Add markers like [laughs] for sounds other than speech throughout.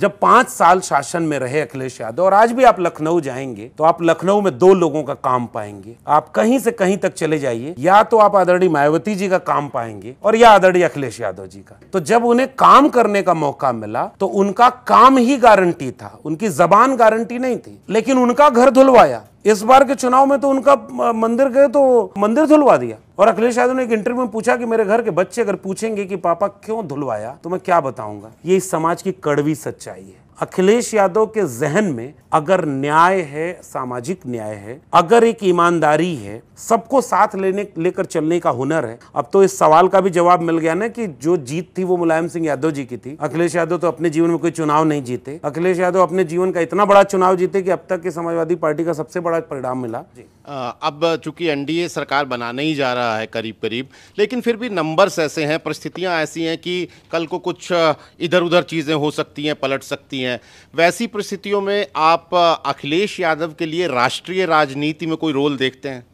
जब पांच साल शासन में रहे अखिलेश यादव और आज भी आप लखनऊ जाएंगे तो आप लखनऊ में दो लोगों का काम पाएंगे आप कहीं से कहीं तक चले जाइए या तो आप आदरणीय मायावती जी का काम पाएंगे और या आदरणीय अखिलेश यादव जी का तो जब उन्हें काम करने का मौका मिला तो उनका काम ही गारंटी था उनकी जबान गारंटी नहीं थी लेकिन उनका घर धुलवाया इस बार के चुनाव में तो उनका मंदिर गए तो मंदिर धुलवा दिया और अखिलेश यादव ने एक इंटरव्यू में पूछा कि मेरे घर के बच्चे अगर पूछेंगे कि पापा क्यों धुलवाया तो मैं क्या बताऊंगा ये इस समाज की कड़वी सच्चाई है अखिलेश यादव के जहन में अगर न्याय है सामाजिक न्याय है अगर एक ईमानदारी है सबको साथ लेने लेकर चलने का हुनर है अब तो इस सवाल का भी जवाब मिल गया ना कि जो जीत थी वो मुलायम सिंह यादव जी की थी अखिलेश यादव तो अपने जीवन में कोई चुनाव नहीं जीते अखिलेश यादव अपने जीवन का इतना बड़ा चुनाव जीते कि अब तक की समाजवादी पार्टी का सबसे बड़ा परिणाम मिला जी अब चूंकि एनडीए सरकार बनाने ही जा रहा है करीब करीब लेकिन फिर भी नंबर्स ऐसे हैं परिस्थितियां ऐसी हैं कि कल को कुछ इधर उधर चीज़ें हो सकती हैं पलट सकती हैं वैसी परिस्थितियों में आप अखिलेश यादव के लिए राष्ट्रीय राजनीति में कोई रोल देखते हैं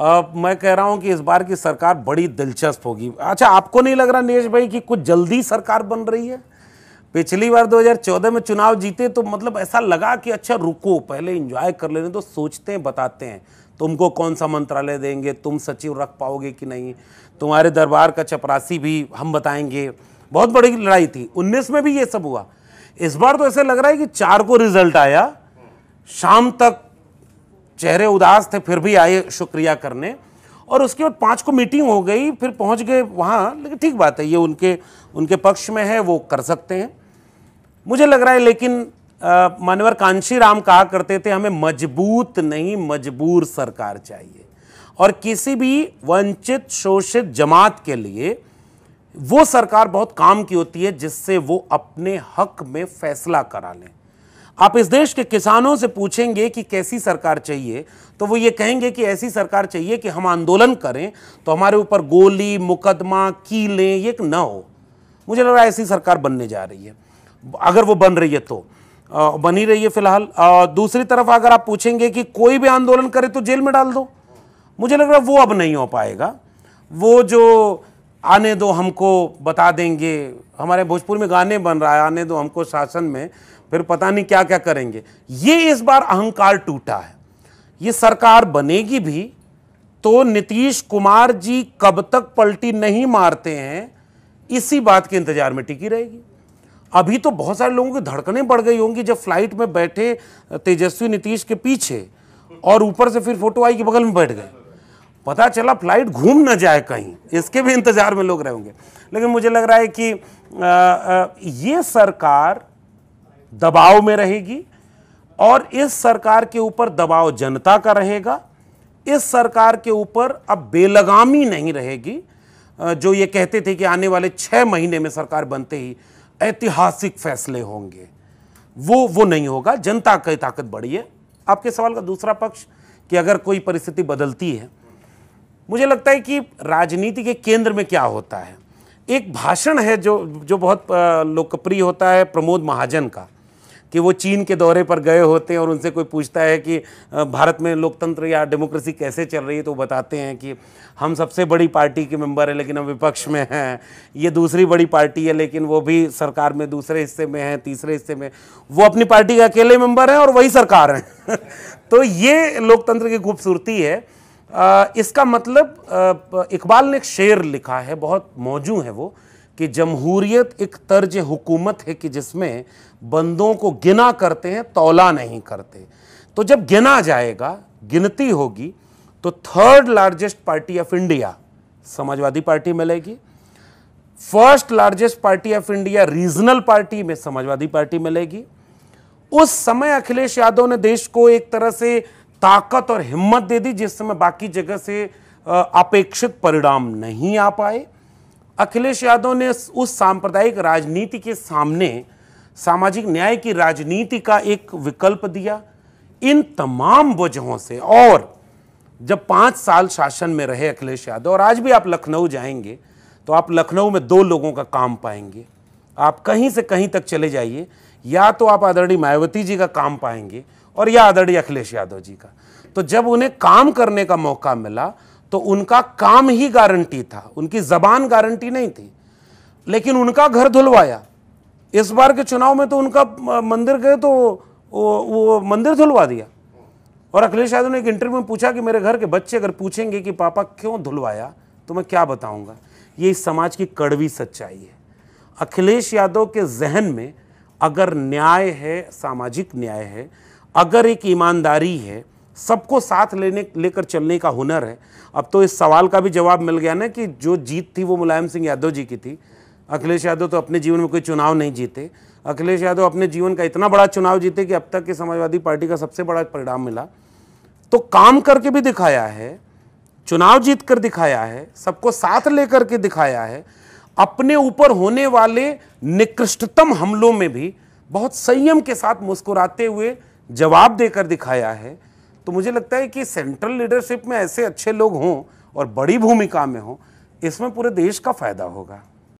आ, मैं कह रहा हूं कि इस बार की सरकार बड़ी दिलचस्प होगी अच्छा आपको नहीं लग रहा नीरज भाई कि कुछ जल्दी सरकार बन रही है पिछली बार 2014 में चुनाव जीते तो मतलब ऐसा लगा कि अच्छा रुको पहले इंजॉय कर लेने तो सोचते हैं बताते हैं तुमको कौन सा मंत्रालय देंगे तुम सचिव रख पाओगे कि नहीं तुम्हारे दरबार का चपरासी भी हम बताएंगे बहुत बड़ी लड़ाई थी उन्नीस में भी ये सब हुआ इस बार तो ऐसे लग रहा है कि चार को रिजल्ट आया शाम तक चेहरे उदास थे फिर भी आए शुक्रिया करने और उसके बाद पाँच को मीटिंग हो गई फिर पहुंच गए वहाँ लेकिन ठीक बात है ये उनके उनके पक्ष में है वो कर सकते हैं मुझे लग रहा है लेकिन मानवर कांशी राम कहा करते थे हमें मजबूत नहीं मजबूर सरकार चाहिए और किसी भी वंचित शोषित जमात के लिए वो सरकार बहुत काम की होती है जिससे वो अपने हक में फैसला करा लें आप इस देश के किसानों से पूछेंगे कि कैसी सरकार चाहिए तो वो ये कहेंगे कि ऐसी सरकार चाहिए कि हम आंदोलन करें तो हमारे ऊपर गोली मुकदमा कीलें ये न हो मुझे लग रहा है ऐसी सरकार बनने जा रही है अगर वो बन रही है तो बनी रही है फिलहाल दूसरी तरफ अगर आप पूछेंगे कि कोई भी आंदोलन करे तो जेल में डाल दो मुझे लग रहा है वो अब नहीं हो पाएगा वो जो आने दो हमको बता देंगे हमारे भोजपुर में गाने बन रहा है आने दो हमको शासन में फिर पता नहीं क्या क्या करेंगे ये इस बार अहंकार टूटा है ये सरकार बनेगी भी तो नीतीश कुमार जी कब तक पलटी नहीं मारते हैं इसी बात के इंतजार में टिकी रहेगी अभी तो बहुत सारे लोगों की धड़कनें बढ़ गई होंगी जब फ्लाइट में बैठे तेजस्वी नीतीश के पीछे और ऊपर से फिर फोटो आई के बगल में बैठ गए पता चला फ्लाइट घूम ना जाए कहीं इसके भी इंतजार में लोग रहे होंगे लेकिन मुझे लग रहा है कि आ, आ, ये सरकार दबाव में रहेगी और इस सरकार के ऊपर दबाव जनता का रहेगा इस सरकार के ऊपर अब बेलगामी नहीं रहेगी जो ये कहते थे कि आने वाले छः महीने में सरकार बनते ही ऐतिहासिक फैसले होंगे वो वो नहीं होगा जनता की ताकत बढ़ी है आपके सवाल का दूसरा पक्ष कि अगर कोई परिस्थिति बदलती है मुझे लगता है कि राजनीति के केंद्र में क्या होता है एक भाषण है जो जो बहुत लोकप्रिय होता है प्रमोद महाजन का कि वो चीन के दौरे पर गए होते हैं और उनसे कोई पूछता है कि भारत में लोकतंत्र या डेमोक्रेसी कैसे चल रही है तो बताते हैं कि हम सबसे बड़ी पार्टी के मेंबर हैं लेकिन हम विपक्ष में हैं ये दूसरी बड़ी पार्टी है लेकिन वो भी सरकार में दूसरे हिस्से में है तीसरे हिस्से में वो अपनी पार्टी के अकेले मेंबर हैं और वही सरकार हैं [laughs] तो ये लोकतंत्र की खूबसूरती है इसका मतलब इकबाल ने एक शेर लिखा है बहुत मौजू है वो कि जमहूरियत एक तर्ज हुकूमत है कि जिसमें बंदों को गिना करते हैं तोला नहीं करते तो जब गिना जाएगा गिनती होगी तो third largest party of India Samajwadi party मिलेगी first largest party of India regional party में समाजवादी पार्टी मिलेगी उस समय अखिलेश यादव ने देश को एक तरह से ताकत और हिम्मत दे दी जिस समय बाकी जगह से अपेक्षित परिणाम नहीं आ पाए अखिलेश यादव ने उस सांप्रदायिक राजनीति के सामने सामाजिक न्याय की राजनीति का एक विकल्प दिया इन तमाम वजहों से और जब पांच साल शासन में रहे अखिलेश यादव और आज भी आप लखनऊ जाएंगे तो आप लखनऊ में दो लोगों का काम पाएंगे आप कहीं से कहीं तक चले जाइए या तो आप आदरणीय मायावती जी का काम पाएंगे और या आदरणीय अखिलेश यादव जी का तो जब उन्हें काम करने का मौका मिला तो उनका काम ही गारंटी था उनकी जबान गारंटी नहीं थी लेकिन उनका घर धुलवाया इस बार के चुनाव में तो उनका मंदिर गए तो वो, वो मंदिर धुलवा दिया और अखिलेश यादव ने एक इंटरव्यू में पूछा कि मेरे घर के बच्चे अगर पूछेंगे कि पापा क्यों धुलवाया तो मैं क्या बताऊंगा ये इस समाज की कड़वी सच्चाई है अखिलेश यादव के जहन में अगर न्याय है सामाजिक न्याय है अगर एक ईमानदारी है सबको साथ लेने लेकर चलने का हुनर है अब तो इस सवाल का भी जवाब मिल गया ना कि जो जीत थी वो मुलायम सिंह यादव जी की थी अखिलेश यादव तो अपने जीवन में कोई चुनाव नहीं जीते अखिलेश यादव अपने जीवन का इतना बड़ा चुनाव जीते कि अब तक की समाजवादी पार्टी का सबसे बड़ा परिणाम मिला तो काम करके भी दिखाया है चुनाव जीत कर दिखाया है सबको साथ लेकर के दिखाया है अपने ऊपर होने वाले निकृष्टतम हमलों में भी बहुत संयम के साथ मुस्कुराते हुए जवाब देकर दिखाया है तो मुझे लगता है कि सेंट्रल लीडरशिप में ऐसे अच्छे लोग हों और बड़ी भूमिका में हों इसमें पूरे देश का फायदा होगा